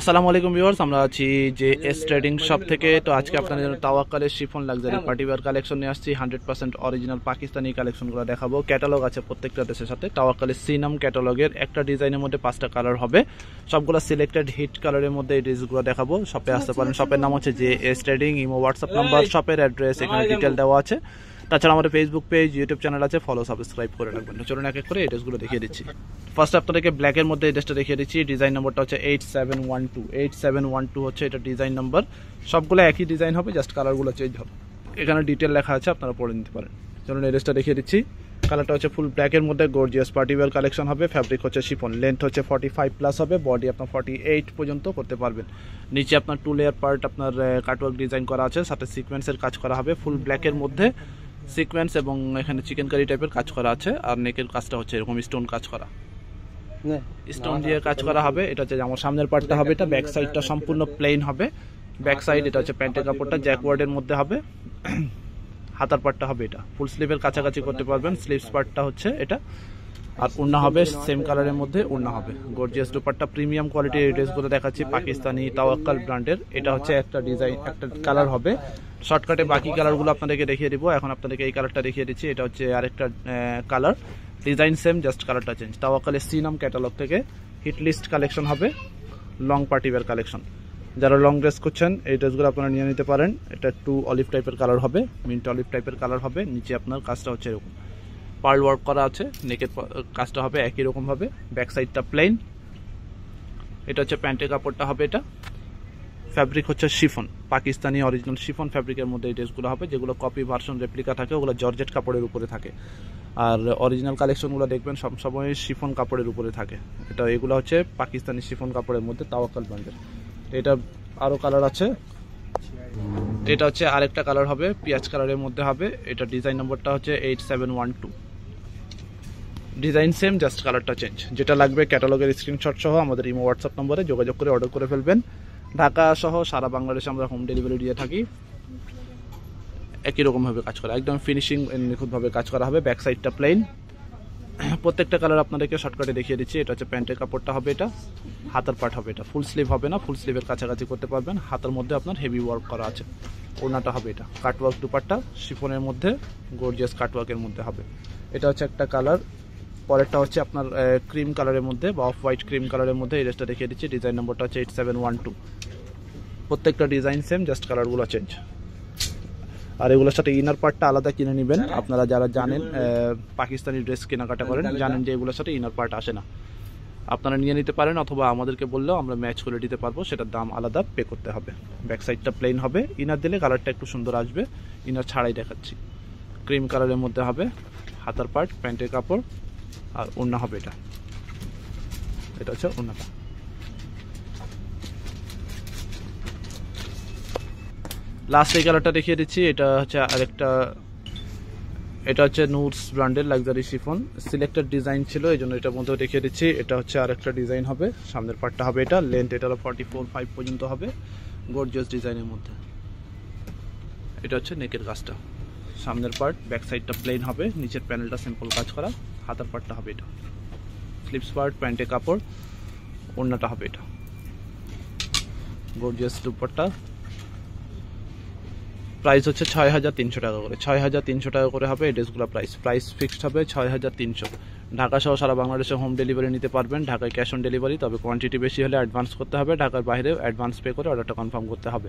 আসসালামু আলাইকুম ভিউয়ার্স আমরা আছি যে এস ট্রেডিং শপ থেকে তো আজকে আপনাদের জন্য তাওয়াকালের শিফন লাক্সারি পার্টিওয়ার কালেকশন নিয়ে আসছি হান্ড্রেড পার্সেন্ট অরিজিনাল পাকিস্তানি কালেকশনগুলো দেখাবো ক্যাটালগ আছে প্রত্যেকটা দেশের সাথে তাওয়াকালের সিনাম ক্যাটালগের একটা ডিজাইনের মধ্যে পাঁচটা কালার হবে সবগুলো সিলেক্টেড হিট কালারের মধ্যে এই ড্রেসগুলো দেখাবো শপে আসতে পারেন শপের আচ্ছা, আচ্ছা। নাম হচ্ছে যে S trading Imo WhatsApp number শপের অ্যাড্রেস এখানে ডিটেল দেওয়া আছে তাছাড়া আমাদের ফেসবুক পেজ ইউটিউব চ্যানেল আছে ফলো সাবস্ক্রাইব করে রাখবেন চলুন এক এক করে এড্রেসগুলো দেখিয়ে দিচ্ছি ফার্স্ট আপনাদেরকে ব্ল্যাকের মধ্যে এড্রেসটা দেখিয়ে দিচ্ছি ডিজাইন নম্বরটা হচ্ছে eight seven one two eight seven one two হচ্ছে এটা ডিজাইন নম্বর সবগুলো একই ডিজাইন হবে জাস্ট কালারগুলো চেঞ্জ হবে এখানে ডিটেল লেখা আছে আপনারা পড়ে নিতে পারেন চলুন এড্রেসটা দেখিয়ে দিচ্ছি কালারটা হচ্ছে ফুল ব্ল্যাকের মধ্যে গোর্জিয়াস পার্টিওয়ার কালেকশন হবে ফ্যাব্রিক হচ্ছে শিফন লেন্থ হচ্ছে ফর্টি ফাইভ প্লাস হবে বডি আপনার ফর্টি এইট পর্যন্ত করতে পারবেন নিচে আপনার টু লেয়ার পার্ট আপনার কাটওয়ার্ক ডিজাইন করা আছে সাথে সিকোয়েন্সের কাজ করা হবে ফুল ব্ল্যাকের মধ্যে সিকোয়েন্স এবং এখানে চিকেন কারি টাইপের কাজ করা আছে আর নেকের কাজটা হচ্ছে এরকম স্টোন কাজ করা স্টোন দিয়ে কাজ করা হবে এটা হচ্ছে আমার সামনের পার্টটা হবে এটা ব্যাক সাইডটা সম্পূর্ণ প্লেন হবে ব্যাক সাইড এটা হচ্ছে প্যান্টের কাপড়টা জ্যাকওয়ার্ডের মধ্যে হবে হাতার পার্টটা হবে এটা ফুল স্লিভের কাছাকাছি করতে পারবেন স্লিভস পার্টটা হচ্ছে এটা আর ওড়না হবে সেম কালারের মধ্যে ওড়না হবে গর্জিয়াস দুপাট্টা প্রিমিয়াম কোয়ালিটির ড্রেসগুলো দেখাচ্ছি পাকিস্তানি তাওয়াক্কাল ব্র্যান্ডের এটা হচ্ছে একটা ডিজাইন একটা কালার হবে শর্টকাটে বাকি কালারগুলো আপনাদেরকে দেখিয়ে দিব এখন আপনাদেরকে এই কালারটা দেখিয়ে দিচ্ছি এটা হচ্ছে আরেকটা কালার ডিজাইন সেম জাস্ট কালারটা চেঞ্জ তাওয়াকালে সি নাম ক্যাটালগ থেকে হিট লিস্ট কালেকশন হবে লং পার্টি কালেকশন যারা লং ড্রেস করছেন এই ড্রেসগুলো আপনারা নিয়ে নিতে পারেন এটা টু অলিভ টাইপের কালার হবে মিন্ট অলিভ টাইপের কালার হবে নিচে আপনার কাজটা হচ্ছে এরকম পার্ল ওয়ার্ক করা আছে নেকের কাজটা হবে একই রকম হবে ব্যাক সাইডটা প্লেন এটা হচ্ছে প্যান্টের কাপড়টা হবে এটা ফ্যাব্রিক হচ্ছে শিফন পাকিস্তানি অরিজিনাল শিফন ফ্যাব্রিকের মধ্যে এই ড্রেসগুলো হবে যেগুলো কপি ভার্সন রেপ্লিকা থাকে ওগুলো জর্জেট কাপড়ের উপরে থাকে আর অরিজিনাল কালেকশনগুলো দেখবেন সবসময় শিফন কাপড়ের উপরে থাকে এটা এগুলো হচ্ছে পাকিস্তানি শিফন কাপড়ের মধ্যে তাওয়াকাল ব্র্যান্ডের এটা আরও কালার আছে এটা হচ্ছে আরেকটা কালার হবে পিঁয়াজ কালারের মধ্যে হবে এটা ডিজাইন নম্বরটা হচ্ছে eight seven one two design same just কালারটা চেঞ্জ যেটা লাগবে ক্যাটালগের স্ক্রিনশট সহ আমাদের ইমো হোয়াটসঅ্যাপ নম্বরে যোগাযোগ করে অর্ডার করে ফেলবেন ঢাকা সহ সারা বাংলাদেশে আমরা হোম ডেলিভারি দিয়ে থাকি একই রকমভাবে কাজ করা একদম ফিনিশিং নিখুঁতভাবে কাজ করা হবে ব্যাক সাইডটা প্লেন প্রত্যেকটা কালার আপনাদেরকে শর্টকাটে দেখিয়ে দিচ্ছি এটা হচ্ছে প্যান্টের কাপড়টা হবে এটা হাতার পার্ট হবে এটা ফুল স্লিভ হবে না ফুল স্লিভের কাছাকাছি করতে পারবেন হাতের মধ্যে আপনার হেভি ওয়ার্ক করা আছে ওনাটা হবে এটা কাটওয়ার্ক দুপারটা শিফনের মধ্যে গোর্জিয়াস কাটওয়ার্কের মধ্যে হবে এটা হচ্ছে একটা কালার পরেরটা হচ্ছে আপনার ক্রিম কালারের মধ্যে বা অফ হোয়াইট ক্রিম কালারের মধ্যে এই ড্রেসটা দেখিয়ে দিচ্ছি ডিজাইন নম্বরটা হচ্ছে এইট সেভেন ওয়ান টু প্রত্যেকটা ডিজাইন সেম জাস্ট কালারগুলো চেঞ্জ আর এগুলোর সাথে ইনার পার্টটা আলাদা কিনে নেবেন আপনারা যারা জানেন পাকিস্তানি ড্রেস কেনাকাটা করেন জানেন যে এগুলোর সাথে ইনার পার্ট আসে না আপনারা নিয়ে নিতে পারেন অথবা আমাদেরকে বললেও আমরা ম্যাচ করে দিতে পারবো সেটার দাম আলাদা পে করতে হবে ব্যাক সাইডটা প্লেন হবে ইনার দিলে কালারটা একটু সুন্দর আসবে ইনার ছাড়াই দেখাচ্ছি ক্রিম কালারের মধ্যে হবে হাতার পার্ট প্যান্টের কাপড় আর ওড়না হবে এটা এটা হচ্ছে ওড়নাটা লাস্ট এই কালারটা দেখিয়ে দিচ্ছি এটা হচ্ছে আরেকটা এটা হচ্ছে নুটস ব্র্যান্ডের লাক্সারি শিফন সিলেক্টেড ডিজাইন ছিল এই জন্য এটার মধ্যেও দেখিয়ে দিচ্ছি এটা হচ্ছে আরেকটা ডিজাইন হবে সামনের পার্টটা হবে এটা লেন্থ এটা ফর্টি ফোর ফাইভ পর্যন্ত হবে গোর্জিয়াস ডিজাইনের মধ্যে এটা হচ্ছে নেকের কাজটা সামনের পার্ট ব্যাক সাইডটা প্লেন হবে নিচের প্যানেলটা সিম্পল কাজ করা হাতার পার্টটা হবে এটা স্লিপস পার্ট প্যান্টে কাপড় ওড়নাটা হবে এটা গর্জিয়াস দুপারটা প্রাইস হচ্ছে ছয় হাজার তিনশো টাকা করে ছয় হাজার তিনশো টাকা করে হবে এই ড্রেসগুলো প্রাইস প্রাইস ফিক্সড হবে ছয় হাজার তিনশো ঢাকা সহ সারা বাংলাদেশে হোম ডেলিভারি নিতে পারবেন ঢাকায় ক্যাশ অন ডেলিভারি তবে কোয়ান্টিটি বেশি হলে অ্যাডভান্স করতে হবে ঢাকার বাইরেও অ্যাডভান্স পে করে অর্ডারটা কনফার্ম করতে হবে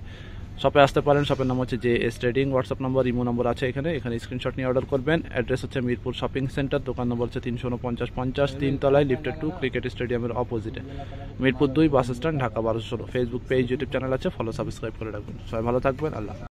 শপে আসতে পারেন শপের নাম হচ্ছে J S trading WhatsApp number Imo number আছে এখানে এখানে স্ক্রিনশট নিয়ে অর্ডার করবেন অ্যাড্রেস হচ্ছে মিরপুর শপিং সেন্টার দোকান নম্বর হচ্ছে তিনশো উনপঞ্চাশ পঞ্চাশ তিনতলায় লিফটেড টু ক্রিকেট স্টেডিয়ামের অপোজিটে মিরপুর দুই বাস স্ট্যান্ড ঢাকা বারোশো ফেসবুক পেজ ইউটিউব চ্যানেল আছে ফলো সাবস্ক্রাইব করে রাখবেন সবাই ভালো থাকবেন আল্লাহ